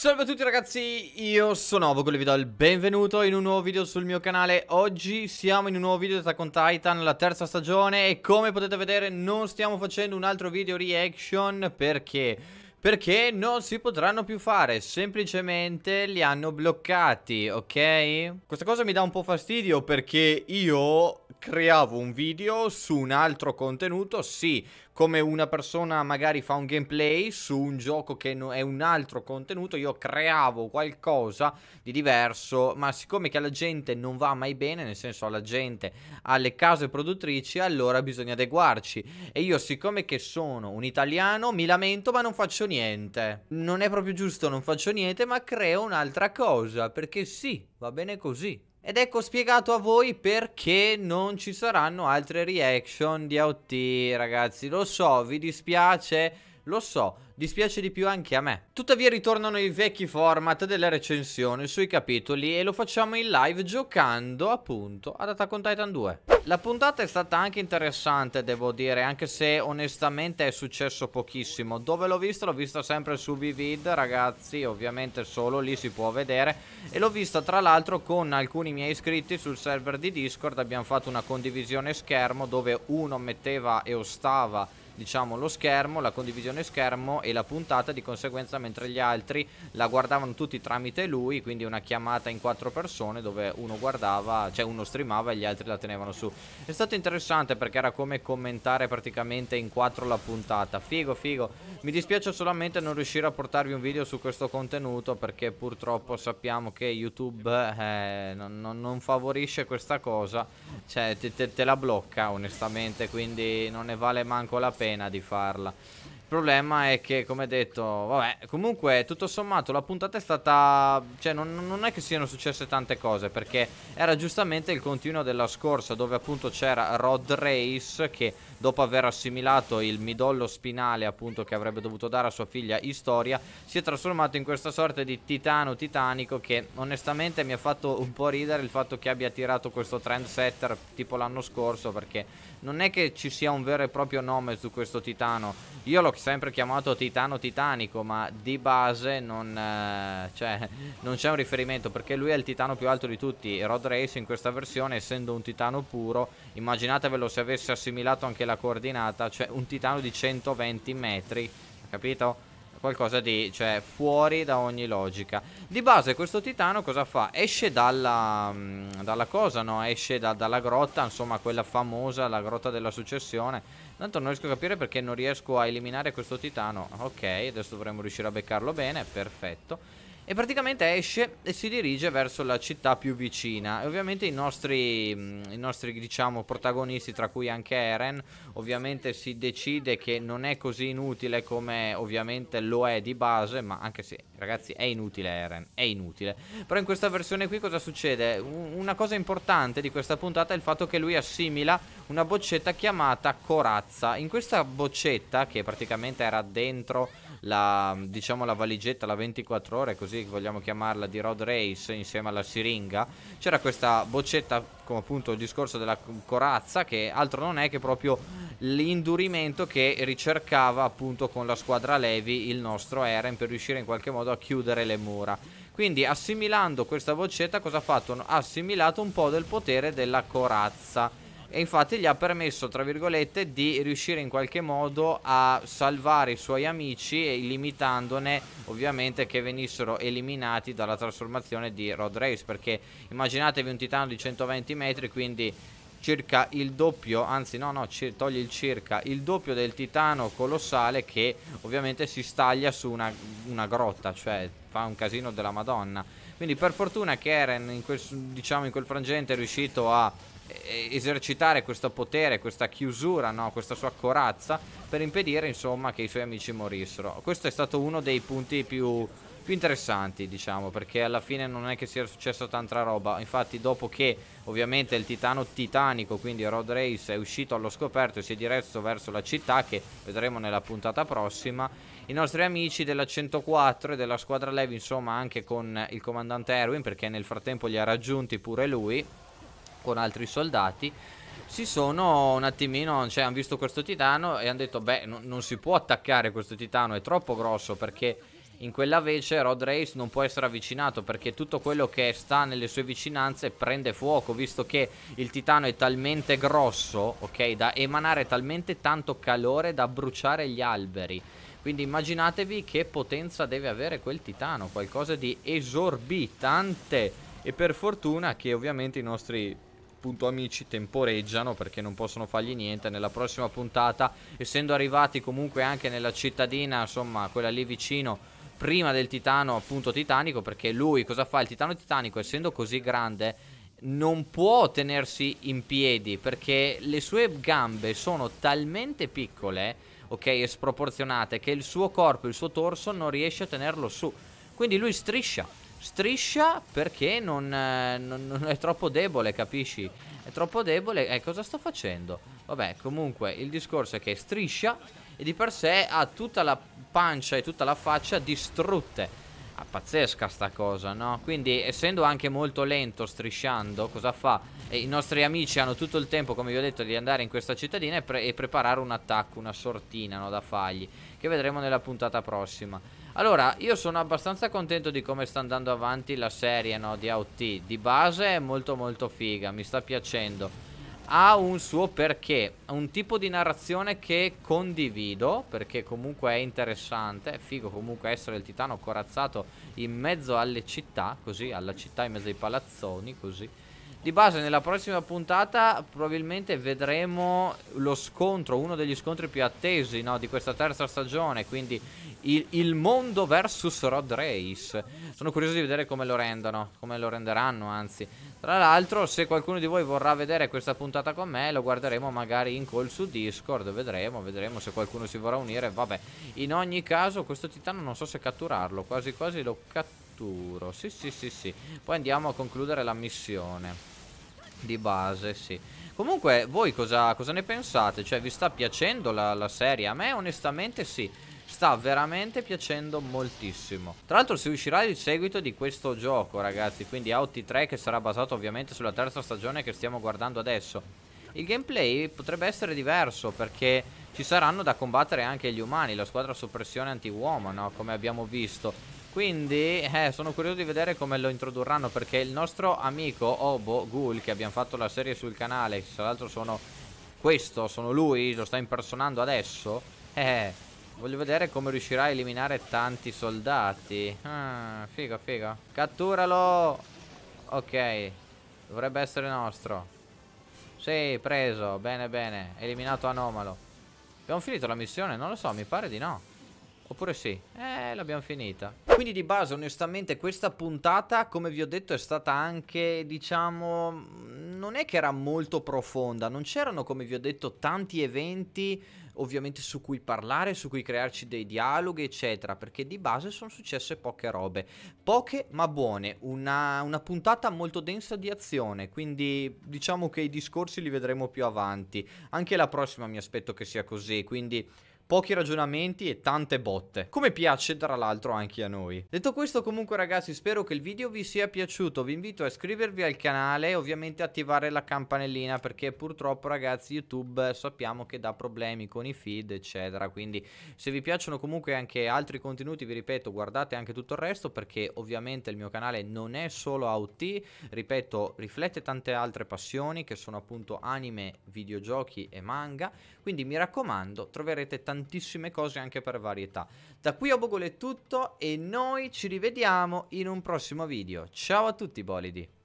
Salve a tutti ragazzi, io sono Avogol e vi do il benvenuto in un nuovo video sul mio canale Oggi siamo in un nuovo video di Attack on Titan, la terza stagione E come potete vedere non stiamo facendo un altro video reaction perché perché non si potranno più fare, semplicemente li hanno bloccati, ok? Questa cosa mi dà un po' fastidio perché io creavo un video su un altro contenuto, sì, come una persona magari fa un gameplay su un gioco che no, è un altro contenuto, io creavo qualcosa di diverso, ma siccome che alla gente non va mai bene, nel senso alla gente, alle case produttrici, allora bisogna adeguarci. E io siccome che sono un italiano, mi lamento ma non faccio niente. Non è proprio giusto non faccio niente, ma creo un'altra cosa, perché sì, va bene così. Ed ecco spiegato a voi perché non ci saranno altre reaction di AOT, ragazzi. Lo so, vi dispiace, lo so, dispiace di più anche a me. Tuttavia ritornano i vecchi format delle recensioni sui capitoli e lo facciamo in live giocando appunto ad Attack on Titan 2. La puntata è stata anche interessante devo dire, anche se onestamente è successo pochissimo. Dove l'ho vista? L'ho vista sempre su Vivid ragazzi, ovviamente solo lì si può vedere. E l'ho vista tra l'altro con alcuni miei iscritti sul server di Discord, abbiamo fatto una condivisione schermo dove uno metteva e ostava diciamo lo schermo, la condivisione schermo e la puntata di conseguenza mentre gli altri la guardavano tutti tramite lui, quindi una chiamata in quattro persone dove uno guardava, cioè uno streamava e gli altri la tenevano su. È stato interessante perché era come commentare praticamente in quattro la puntata. Figo, figo. Mi dispiace solamente non riuscire a portarvi un video su questo contenuto perché purtroppo sappiamo che YouTube eh, non, non, non, favorisce questa cosa, cioè te, te, te la blocca onestamente, quindi non ne vale manco la pena pena di farla il problema è che, come detto, vabbè, comunque tutto sommato la puntata è stata... Cioè, non, non è che siano successe tante cose, perché era giustamente il continuo della scorsa, dove appunto c'era Rod Race, che dopo aver assimilato il midollo spinale, appunto, che avrebbe dovuto dare a sua figlia Istoria, si è trasformato in questa sorta di titano titanico che, onestamente, mi ha fatto un po' ridere il fatto che abbia tirato questo trendsetter tipo l'anno scorso, perché non è che ci sia un vero e proprio nome su questo titano. Io l'ho sempre chiamato Titano Titanico, ma di base non, eh, cioè, non c'è un riferimento perché lui è il titano più alto di tutti. Rod Race in questa versione, essendo un titano puro, immaginatevelo se avesse assimilato anche la coordinata, cioè un titano di 120 metri, capito? Qualcosa di, cioè, fuori da ogni logica Di base questo titano cosa fa? Esce dalla, mh, mm, dalla cosa, no? Esce da, dalla grotta, insomma, quella famosa, la grotta della successione Tanto non riesco a capire perché non riesco a eliminare questo titano Ok, adesso dovremmo riuscire a beccarlo bene, perfetto e praticamente esce e si dirige verso la città più vicina. E ovviamente i nostri, mm, i nostri diciamo, protagonisti, tra cui anche Eren, ovviamente si decide che non è così inutile come ovviamente lo è di base, ma anche se, ragazzi, è inutile Eren, è inutile. Però in questa versione qui cosa succede? Una cosa importante di questa puntata è il fatto che lui assimila una boccetta chiamata corazza. In questa boccetta, che praticamente era dentro la, diciamo, la valigetta, la 24 ore, così vogliamo chiamarla, di Road Race insieme alla siringa, c'era questa boccetta come appunto il discorso della corazza che altro non è che proprio l'indurimento che ricercava appunto con la squadra Levi il nostro Eren per riuscire in qualche modo a chiudere le mura. Quindi assimilando questa boccetta cosa ha fatto? Ha assimilato un po' del potere della corazza e infatti gli ha permesso, tra virgolette, di riuscire in qualche modo a salvare i suoi amici limitandone ovviamente che venissero eliminati dalla trasformazione di Rod Race perché immaginatevi un titano di 120 metri quindi circa il doppio, anzi no no, toglie il circa, il doppio del titano colossale che ovviamente si staglia su una, una grotta, cioè fa un casino della madonna. Quindi per fortuna che in quel, diciamo, in quel frangente è riuscito a eh, esercitare questo potere, questa chiusura, no? questa sua corazza per impedire insomma che i suoi amici morissero. Questo è stato uno dei punti più, più interessanti diciamo perché alla fine non è che sia successo tanta roba, infatti dopo che ovviamente il titano titanico quindi Rod Race è uscito allo scoperto e si è diretto verso la città che vedremo nella puntata prossima, i nostri amici della 104 e della squadra Levi insomma anche con il comandante Erwin perché nel frattempo li ha raggiunti pure lui con altri soldati si sono un attimino, cioè hanno visto questo titano e hanno detto beh non, non si può attaccare questo titano, è troppo grosso perché in quella vece Rod Race non può essere avvicinato perché tutto quello che sta nelle sue vicinanze prende fuoco visto che il titano è talmente grosso, ok, da emanare talmente tanto calore da bruciare gli alberi. Quindi immaginatevi che potenza deve avere quel titano, qualcosa di esorbitante. E per fortuna che ovviamente i nostri appunto amici temporeggiano perché non possono fargli niente nella prossima puntata essendo arrivati comunque anche nella cittadina insomma quella lì vicino prima del titano appunto titanico perché lui cosa fa il titano titanico essendo così grande non può tenersi in piedi perché le sue gambe sono talmente piccole ok e sproporzionate che il suo corpo il suo torso non riesce a tenerlo su quindi lui striscia Striscia perché non, eh, non, non è troppo debole, capisci? È troppo debole. Eh, cosa sto facendo? Vabbè, comunque, il discorso è che striscia e di per sé ha tutta la pancia e tutta la faccia distrutte. Ah, pazzesca sta cosa, no? Quindi, essendo anche molto lento strisciando, cosa fa? E I nostri amici hanno tutto il tempo, come vi ho detto, di andare in questa cittadina e, pre e preparare un attacco, una sortina, no? Da fargli. che vedremo nella puntata prossima. Allora, io sono abbastanza contento di come sta andando avanti la serie no, di AOT. Di base è molto molto figa, mi sta piacendo. Ha un suo perché, un tipo di narrazione che condivido, perché comunque è interessante, è figo comunque essere il titano corazzato in mezzo alle città, così, alla città in mezzo ai palazzoni, così. Di base nella prossima puntata probabilmente vedremo lo scontro, uno degli scontri più attesi no, di questa terza stagione, quindi il, il, mondo versus Rod Race. Sono curioso di vedere come lo rendano, come lo renderanno anzi. Tra l'altro se qualcuno di voi vorrà vedere questa puntata con me lo guarderemo magari in call su Discord, vedremo, vedremo se qualcuno si vorrà unire. Vabbè, in ogni caso questo titano non so se catturarlo, quasi quasi lo catturo. Sì, sì, sì, sì. Poi andiamo a concludere la missione. Di base, sì. Comunque, voi cosa, cosa ne pensate? Cioè, vi sta piacendo la, la serie? A me, onestamente, sì sta veramente piacendo moltissimo. Tra l'altro si uscirà il seguito di questo gioco ragazzi, quindi Out 3 che sarà basato ovviamente sulla terza stagione che stiamo guardando adesso. Il gameplay potrebbe essere diverso perché ci saranno da combattere anche gli umani, la squadra soppressione anti-uomo, no? come abbiamo visto. Quindi eh, sono curioso di vedere come lo introdurranno perché il nostro amico Obo Ghoul che abbiamo fatto la serie sul canale, tra l'altro sono questo, sono lui, lo sta impersonando adesso. Eh, voglio vedere come riuscirà a eliminare tanti soldati. Ah, figo, figo. Catturalo! Ok, dovrebbe essere nostro. Sì, preso, bene, bene. Eliminato anomalo. Abbiamo finito la missione? Non lo so, mi pare di no. Oppure sì. Eh, l'abbiamo finita. Quindi di base onestamente questa puntata come vi ho detto è stata anche diciamo non è che era molto profonda, non c'erano come vi ho detto tanti eventi ovviamente su cui parlare, su cui crearci dei dialoghi, eccetera, perché di base sono successe poche robe, poche ma buone, una, una, puntata molto densa di azione, quindi diciamo che i discorsi li vedremo più avanti, anche la prossima mi aspetto che sia così, quindi pochi ragionamenti e tante botte, come piace tra l'altro anche a noi. Detto questo comunque ragazzi spero che il video vi sia piaciuto, vi invito a iscrivervi al canale e ovviamente attivare la campanellina perché purtroppo ragazzi YouTube eh, sappiamo che dà problemi con i feed eccetera, quindi se vi piacciono comunque anche altri contenuti vi ripeto guardate anche tutto il resto perché ovviamente il mio canale non è solo AOT, ripeto riflette tante altre passioni che sono appunto anime, videogiochi e manga, quindi mi raccomando troverete tanti tantissime cose anche per varietà. Da qui a Bogol è tutto e noi ci rivediamo in un prossimo video. Ciao a tutti bolidi!